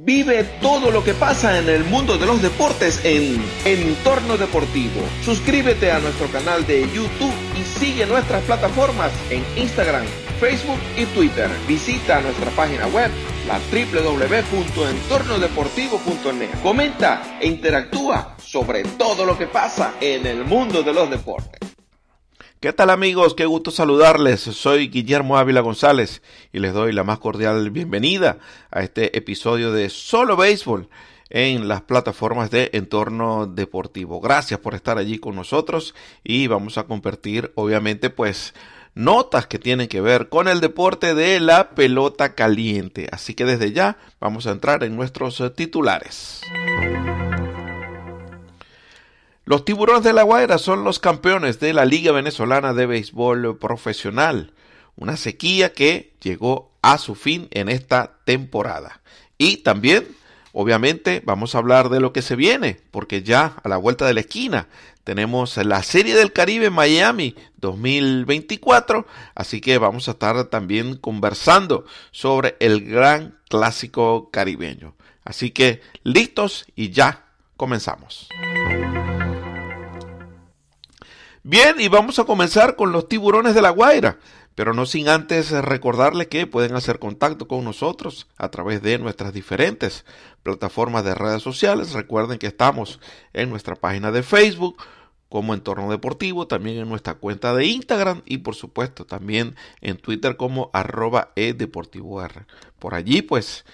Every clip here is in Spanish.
Vive todo lo que pasa en el mundo de los deportes en Entorno Deportivo. Suscríbete a nuestro canal de YouTube y sigue nuestras plataformas en Instagram, Facebook y Twitter. Visita nuestra página web la www.entornodeportivo.net. Comenta e interactúa sobre todo lo que pasa en el mundo de los deportes. ¿Qué tal amigos? Qué gusto saludarles. Soy Guillermo Ávila González y les doy la más cordial bienvenida a este episodio de Solo Béisbol en las plataformas de entorno deportivo. Gracias por estar allí con nosotros y vamos a compartir obviamente pues notas que tienen que ver con el deporte de la pelota caliente. Así que desde ya vamos a entrar en nuestros titulares. Los Tiburones de la Guaira son los campeones de la Liga Venezolana de Béisbol Profesional, una sequía que llegó a su fin en esta temporada. Y también, obviamente, vamos a hablar de lo que se viene, porque ya a la vuelta de la esquina tenemos la Serie del Caribe Miami 2024, así que vamos a estar también conversando sobre el gran clásico caribeño. Así que listos y ya comenzamos. Bien, y vamos a comenzar con los tiburones de la Guaira, pero no sin antes recordarles que pueden hacer contacto con nosotros a través de nuestras diferentes plataformas de redes sociales. Recuerden que estamos en nuestra página de Facebook como Entorno Deportivo, también en nuestra cuenta de Instagram y por supuesto también en Twitter como arroba e Por allí pues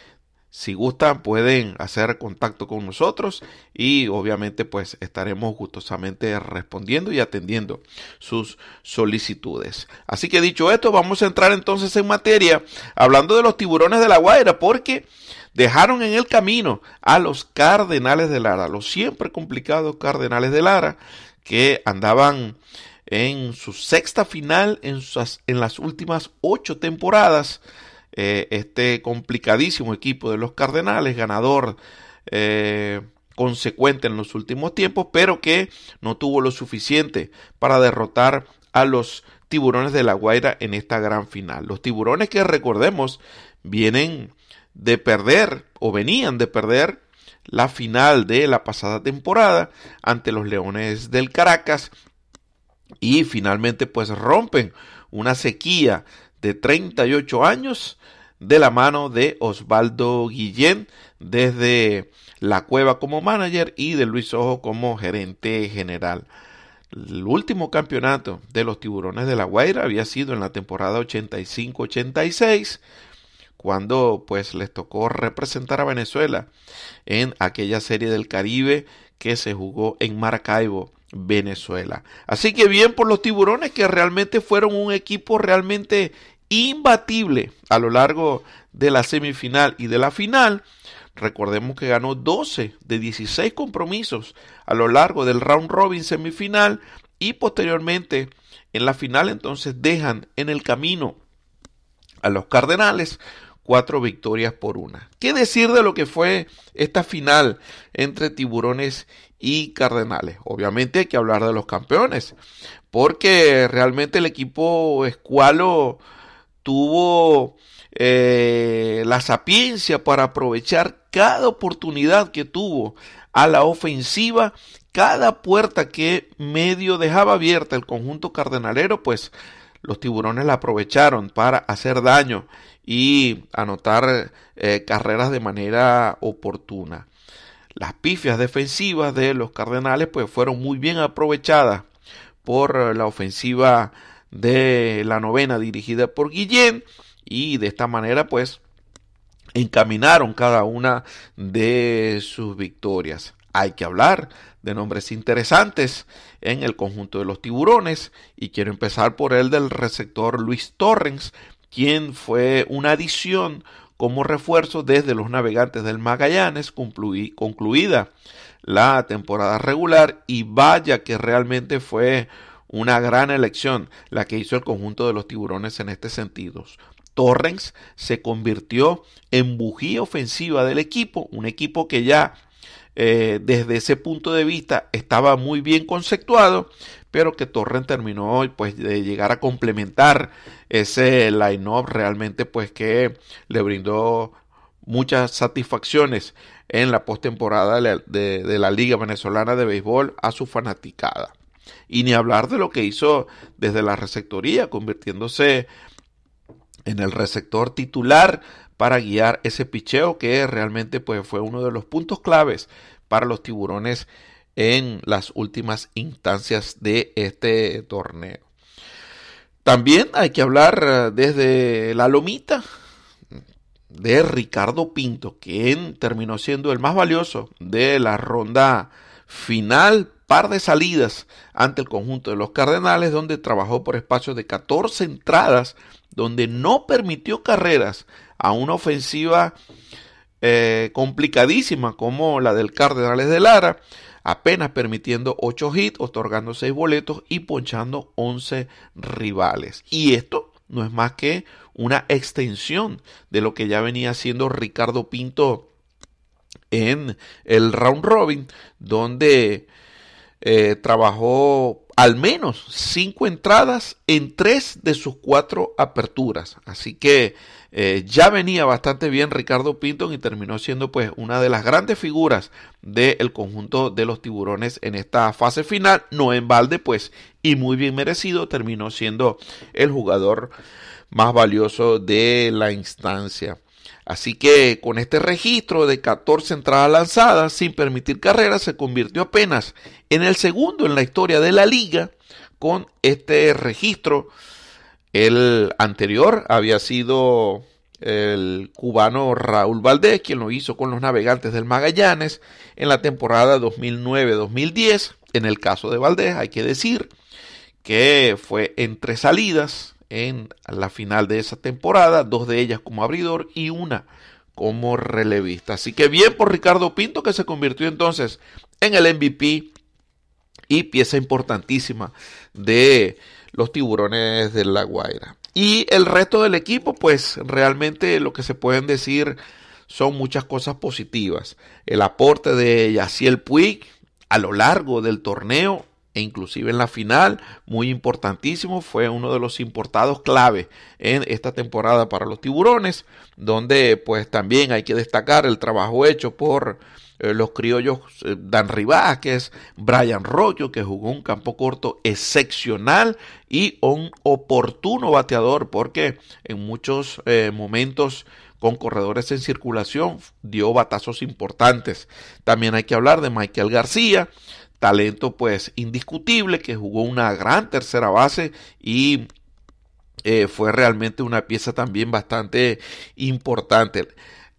si gustan, pueden hacer contacto con nosotros y obviamente pues estaremos gustosamente respondiendo y atendiendo sus solicitudes. Así que dicho esto, vamos a entrar entonces en materia hablando de los tiburones de la Guaira porque dejaron en el camino a los cardenales de Lara, los siempre complicados cardenales de Lara que andaban en su sexta final en, sus, en las últimas ocho temporadas eh, este complicadísimo equipo de los Cardenales, ganador eh, consecuente en los últimos tiempos, pero que no tuvo lo suficiente para derrotar a los tiburones de La Guaira en esta gran final. Los tiburones que recordemos vienen de perder o venían de perder la final de la pasada temporada ante los Leones del Caracas y finalmente pues rompen una sequía de 38 años de la mano de Osvaldo Guillén desde La Cueva como manager y de Luis Ojo como gerente general. El último campeonato de los tiburones de La Guaira había sido en la temporada 85-86 cuando pues les tocó representar a Venezuela en aquella serie del Caribe que se jugó en Maracaibo, Venezuela. Así que bien por los tiburones que realmente fueron un equipo realmente imbatible a lo largo de la semifinal y de la final. Recordemos que ganó 12 de 16 compromisos a lo largo del round robin semifinal y posteriormente en la final entonces dejan en el camino a los Cardenales cuatro victorias por una. ¿Qué decir de lo que fue esta final entre tiburones y cardenales? Obviamente hay que hablar de los campeones, porque realmente el equipo escualo tuvo eh, la sapiencia para aprovechar cada oportunidad que tuvo a la ofensiva, cada puerta que medio dejaba abierta el conjunto cardenalero, pues los tiburones la aprovecharon para hacer daño y anotar eh, carreras de manera oportuna. Las pifias defensivas de los cardenales pues fueron muy bien aprovechadas por eh, la ofensiva de la novena dirigida por Guillén y de esta manera pues encaminaron cada una de sus victorias. Hay que hablar de nombres interesantes en el conjunto de los tiburones y quiero empezar por el del receptor Luis Torrens, quien fue una adición como refuerzo desde los navegantes del Magallanes concluida la temporada regular y vaya que realmente fue una gran elección la que hizo el conjunto de los tiburones en este sentido. Torrens se convirtió en bujía ofensiva del equipo, un equipo que ya eh, desde ese punto de vista estaba muy bien conceptuado, pero que Torrens terminó pues de llegar a complementar ese line-up realmente pues que le brindó muchas satisfacciones en la postemporada de la Liga Venezolana de Béisbol a su fanaticada. Y ni hablar de lo que hizo desde la receptoría, convirtiéndose en el receptor titular para guiar ese picheo que realmente pues, fue uno de los puntos claves para los tiburones en las últimas instancias de este torneo. También hay que hablar eh, desde la lomita de Ricardo Pinto, quien terminó siendo el más valioso de la ronda final par de salidas ante el conjunto de los Cardenales, donde trabajó por espacios de 14 entradas, donde no permitió carreras a una ofensiva eh, complicadísima como la del Cardenales de Lara, apenas permitiendo 8 hits, otorgando seis boletos y ponchando 11 rivales. Y esto no es más que una extensión de lo que ya venía haciendo Ricardo Pinto en el round robin, donde eh, trabajó al menos cinco entradas en tres de sus cuatro aperturas. Así que eh, ya venía bastante bien Ricardo Pinton y terminó siendo pues una de las grandes figuras del conjunto de los tiburones en esta fase final. No en balde pues y muy bien merecido terminó siendo el jugador más valioso de la instancia. Así que con este registro de 14 entradas lanzadas sin permitir carreras, se convirtió apenas en el segundo en la historia de la liga con este registro. El anterior había sido el cubano Raúl Valdés, quien lo hizo con los navegantes del Magallanes en la temporada 2009-2010. En el caso de Valdés, hay que decir que fue entre salidas en la final de esa temporada, dos de ellas como abridor y una como relevista. Así que bien por Ricardo Pinto que se convirtió entonces en el MVP y pieza importantísima de los tiburones de La Guaira. Y el resto del equipo, pues realmente lo que se pueden decir son muchas cosas positivas. El aporte de Yaciel Puig a lo largo del torneo e inclusive en la final, muy importantísimo, fue uno de los importados clave en esta temporada para los tiburones, donde pues también hay que destacar el trabajo hecho por eh, los criollos eh, Dan Rivas que es Brian Royo, que jugó un campo corto excepcional y un oportuno bateador, porque en muchos eh, momentos con corredores en circulación dio batazos importantes. También hay que hablar de Michael García, talento pues indiscutible que jugó una gran tercera base y eh, fue realmente una pieza también bastante importante.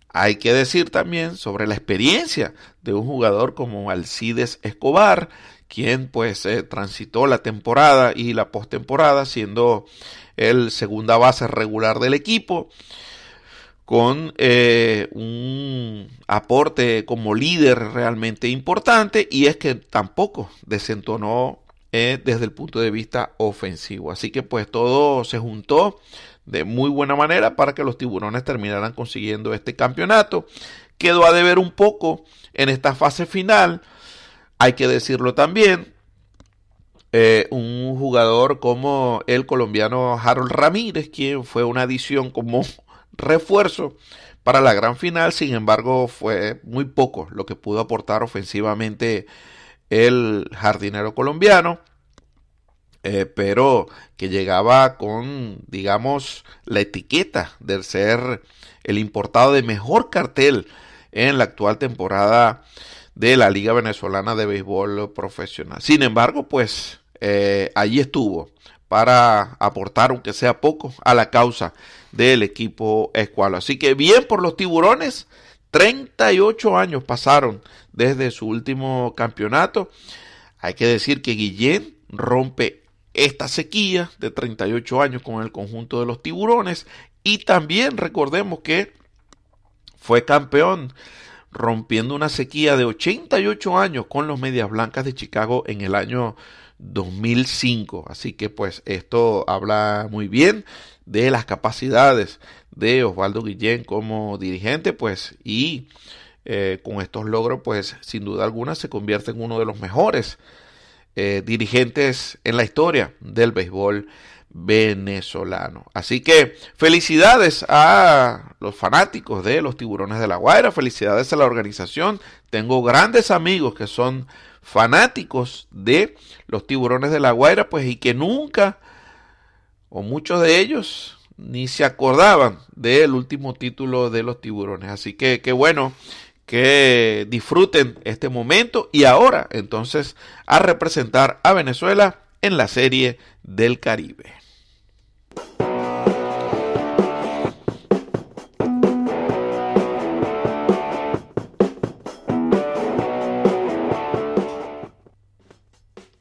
Hay que decir también sobre la experiencia de un jugador como Alcides Escobar, quien pues eh, transitó la temporada y la postemporada siendo el segunda base regular del equipo con eh, un aporte como líder realmente importante y es que tampoco desentonó eh, desde el punto de vista ofensivo. Así que pues todo se juntó de muy buena manera para que los tiburones terminaran consiguiendo este campeonato. Quedó a deber un poco en esta fase final, hay que decirlo también. Eh, un jugador como el colombiano Harold Ramírez, quien fue una adición como refuerzo para la gran final. Sin embargo, fue muy poco lo que pudo aportar ofensivamente el jardinero colombiano. Eh, pero que llegaba con, digamos, la etiqueta de ser el importado de mejor cartel en la actual temporada de la Liga Venezolana de Béisbol Profesional. Sin embargo, pues eh, allí estuvo para aportar, aunque sea poco, a la causa del equipo escualo. Así que bien por los tiburones, 38 años pasaron desde su último campeonato. Hay que decir que Guillén rompe esta sequía de 38 años con el conjunto de los tiburones y también recordemos que fue campeón rompiendo una sequía de 88 años con los Medias Blancas de Chicago en el año 2005. Así que pues esto habla muy bien de las capacidades de Osvaldo Guillén como dirigente, pues y eh, con estos logros, pues sin duda alguna se convierte en uno de los mejores eh, dirigentes en la historia del béisbol venezolano. Así que felicidades a los fanáticos de los tiburones de la Guaira, felicidades a la organización. Tengo grandes amigos que son fanáticos de los tiburones de la Guaira, pues y que nunca, o muchos de ellos, ni se acordaban del último título de los tiburones. Así que qué bueno que disfruten este momento y ahora entonces a representar a Venezuela en la serie del Caribe.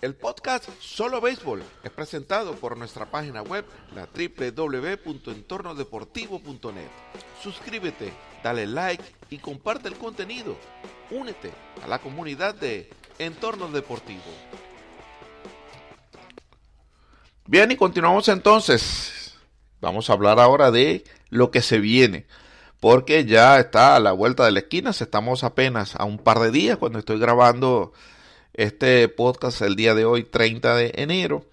El podcast Solo Béisbol es presentado por nuestra página web, la www.entornodeportivo.net. Suscríbete, dale like y comparte el contenido. Únete a la comunidad de Entorno Deportivo. Bien, y continuamos entonces. Vamos a hablar ahora de lo que se viene porque ya está a la vuelta de la esquina. Estamos apenas a un par de días cuando estoy grabando este podcast el día de hoy, 30 de enero.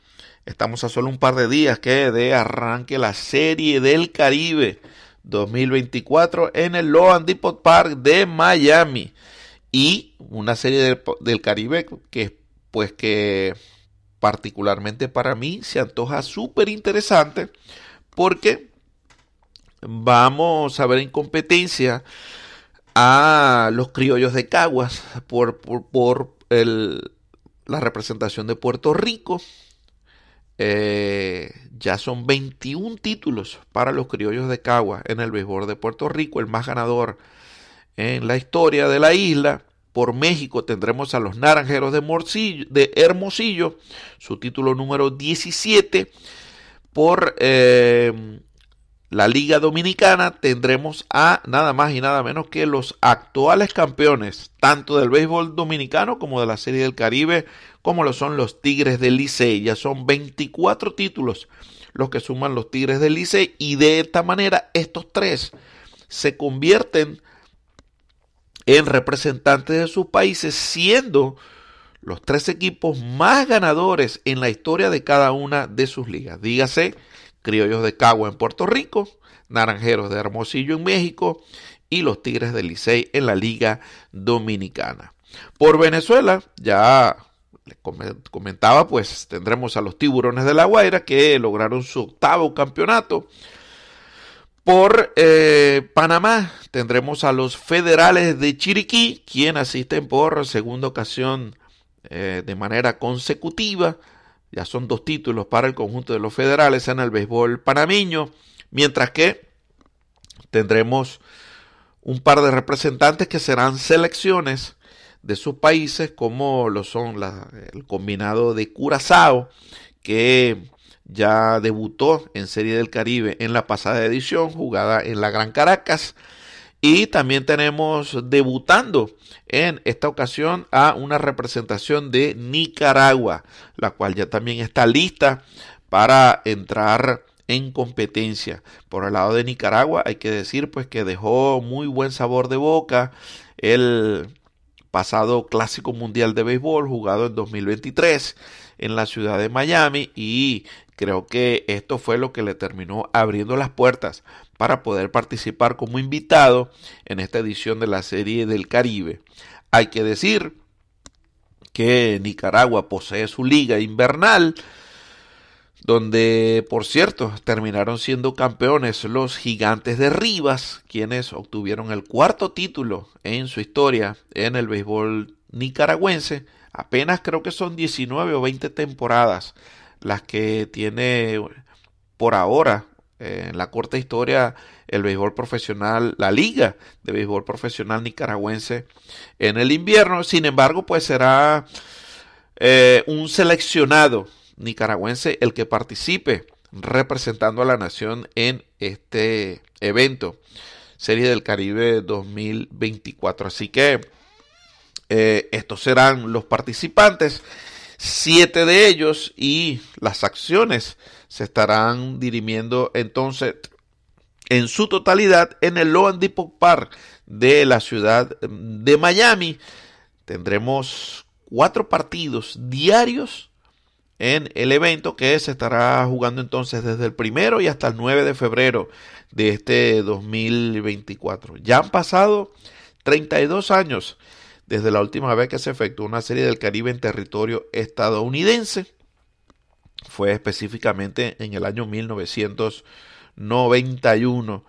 Estamos a solo un par de días que de arranque la serie del Caribe 2024 en el Loan Depot Park de Miami. Y una serie del, del Caribe que pues que particularmente para mí se antoja súper interesante porque vamos a ver en competencia a los criollos de Caguas por, por el, la representación de Puerto Rico. Eh, ya son 21 títulos para los criollos de Cagua en el béisbol de Puerto Rico, el más ganador en la historia de la isla. Por México tendremos a los Naranjeros de, de Hermosillo, su título número 17. Por eh, la Liga Dominicana tendremos a nada más y nada menos que los actuales campeones, tanto del béisbol dominicano como de la Serie del Caribe, como lo son los Tigres del Licey. Ya son 24 títulos los que suman los Tigres del Licey y de esta manera estos tres se convierten en representantes de sus países, siendo los tres equipos más ganadores en la historia de cada una de sus ligas. Dígase Criollos de Cagua en Puerto Rico, Naranjeros de Hermosillo en México y los Tigres de Licey en la Liga Dominicana. Por Venezuela, ya les comentaba, pues tendremos a los Tiburones de la Guaira que lograron su octavo campeonato. Por eh, Panamá tendremos a los Federales de Chiriquí, quien asisten por segunda ocasión eh, de manera consecutiva ya son dos títulos para el conjunto de los federales en el béisbol panameño, mientras que tendremos un par de representantes que serán selecciones de sus países, como lo son el combinado de Curazao, que ya debutó en Serie del Caribe en la pasada edición, jugada en la Gran Caracas. Y también tenemos debutando en esta ocasión a una representación de Nicaragua, la cual ya también está lista para entrar en competencia. Por el lado de Nicaragua hay que decir pues que dejó muy buen sabor de boca el pasado Clásico Mundial de Béisbol jugado en 2023 en la ciudad de Miami y Creo que esto fue lo que le terminó abriendo las puertas para poder participar como invitado en esta edición de la serie del Caribe. Hay que decir que Nicaragua posee su liga invernal, donde, por cierto, terminaron siendo campeones los gigantes de Rivas, quienes obtuvieron el cuarto título en su historia en el béisbol nicaragüense. Apenas creo que son 19 o 20 temporadas las que tiene por ahora eh, en la corta historia el béisbol profesional, la liga de béisbol profesional nicaragüense en el invierno. Sin embargo, pues será eh, un seleccionado nicaragüense el que participe representando a la nación en este evento, Serie del Caribe 2024. Así que eh, estos serán los participantes siete de ellos y las acciones se estarán dirimiendo entonces en su totalidad en el Loan Depot Park de la ciudad de Miami. Tendremos cuatro partidos diarios en el evento que se estará jugando entonces desde el primero y hasta el 9 de febrero de este 2024. Ya han pasado 32 años desde la última vez que se efectuó una serie del Caribe en territorio estadounidense. Fue específicamente en el año 1991.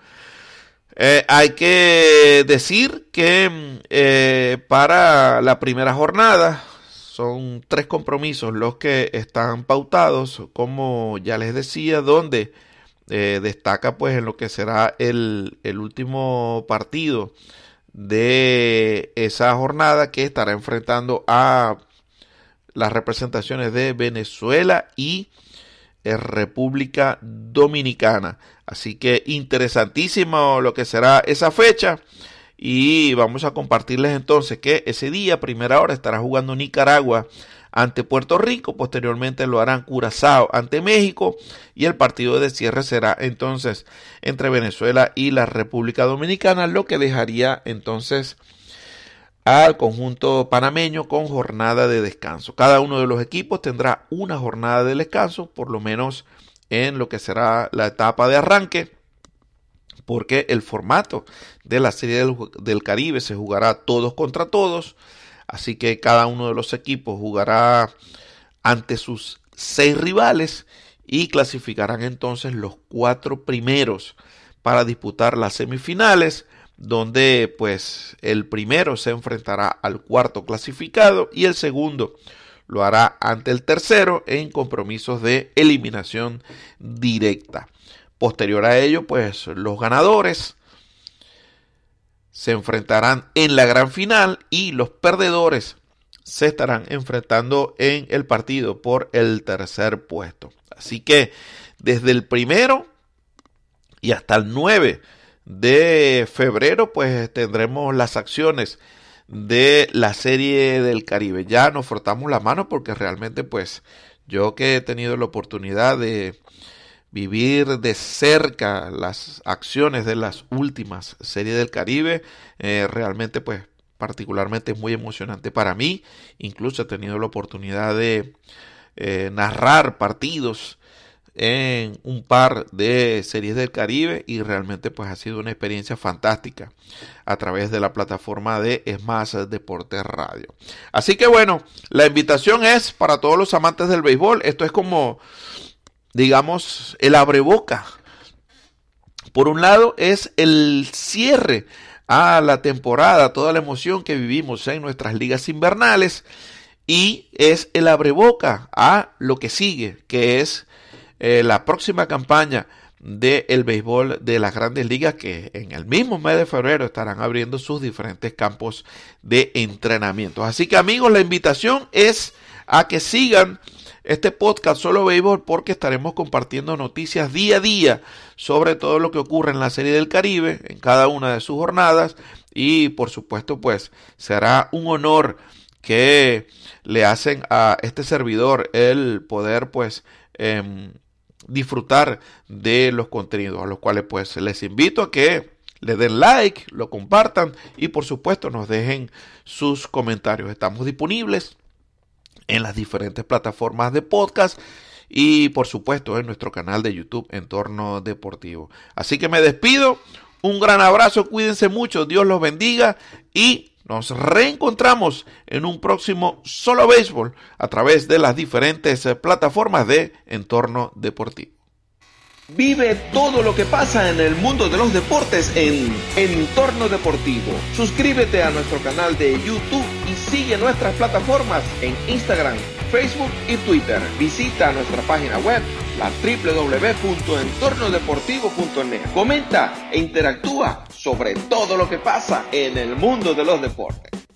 Eh, hay que decir que mm, eh, para la primera jornada son tres compromisos los que están pautados, como ya les decía, donde eh, destaca pues en lo que será el, el último partido de esa jornada que estará enfrentando a las representaciones de Venezuela y eh, República Dominicana. Así que interesantísimo lo que será esa fecha. Y vamos a compartirles entonces que ese día, primera hora, estará jugando Nicaragua ante Puerto Rico, posteriormente lo harán Curazao ante México y el partido de cierre será entonces entre Venezuela y la República Dominicana, lo que dejaría entonces al conjunto panameño con jornada de descanso. Cada uno de los equipos tendrá una jornada de descanso, por lo menos en lo que será la etapa de arranque, porque el formato de la Serie del, del Caribe se jugará todos contra todos Así que cada uno de los equipos jugará ante sus seis rivales y clasificarán entonces los cuatro primeros para disputar las semifinales donde pues el primero se enfrentará al cuarto clasificado y el segundo lo hará ante el tercero en compromisos de eliminación directa. Posterior a ello, pues los ganadores se enfrentarán en la gran final y los perdedores se estarán enfrentando en el partido por el tercer puesto. Así que desde el primero y hasta el 9 de febrero pues tendremos las acciones de la serie del Caribe. Ya nos frotamos la mano porque realmente pues yo que he tenido la oportunidad de vivir de cerca las acciones de las últimas series del Caribe, eh, realmente pues particularmente es muy emocionante para mí. Incluso he tenido la oportunidad de eh, narrar partidos en un par de series del Caribe y realmente pues ha sido una experiencia fantástica a través de la plataforma de Es Deportes Radio. Así que bueno, la invitación es para todos los amantes del béisbol, esto es como digamos, el abreboca. Por un lado es el cierre a la temporada, toda la emoción que vivimos en nuestras ligas invernales y es el abreboca a lo que sigue, que es eh, la próxima campaña del el béisbol de las grandes ligas que en el mismo mes de febrero estarán abriendo sus diferentes campos de entrenamiento. Así que amigos, la invitación es a que sigan este podcast solo béisbol porque estaremos compartiendo noticias día a día sobre todo lo que ocurre en la Serie del Caribe, en cada una de sus jornadas y por supuesto pues será un honor que le hacen a este servidor el poder pues em, disfrutar de los contenidos a los cuales pues les invito a que le den like, lo compartan y por supuesto nos dejen sus comentarios. Estamos disponibles en las diferentes plataformas de podcast y por supuesto en nuestro canal de YouTube Entorno Deportivo. Así que me despido, un gran abrazo, cuídense mucho, Dios los bendiga y nos reencontramos en un próximo Solo Béisbol a través de las diferentes eh, plataformas de Entorno Deportivo. Vive todo lo que pasa en el mundo de los deportes en Entorno Deportivo. Suscríbete a nuestro canal de YouTube y sigue nuestras plataformas en Instagram, Facebook y Twitter. Visita nuestra página web la www.entornodeportivo.net. Comenta e interactúa sobre todo lo que pasa en el mundo de los deportes.